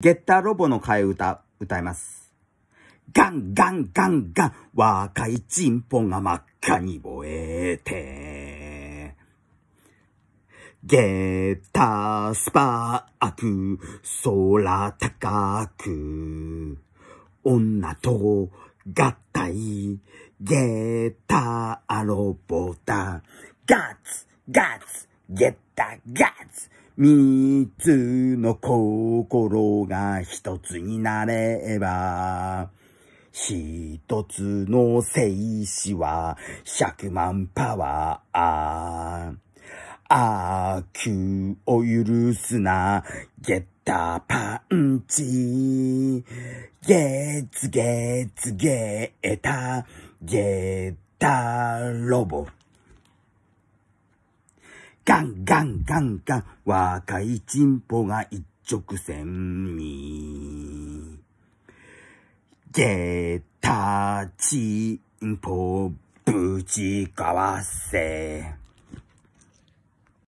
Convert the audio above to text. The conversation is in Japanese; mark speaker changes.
Speaker 1: ゲッターロボの替え歌、歌います。ガンガンガンガン、若いチンポが真っ赤に燃えて。ゲッタースパーク、空高く。女と合体、ゲッターロボだ。ガッツ、ガッツ、ゲッターガッツ。三つの心が一つになれば、一つの精子は百万パワー。悪を許すな、ゲッターパンチ。ゲッツゲッツゲータ、ゲッタロボ。ガンガンガンガン、若いチンポが一直線に。ゲタチンポぶちかわせ。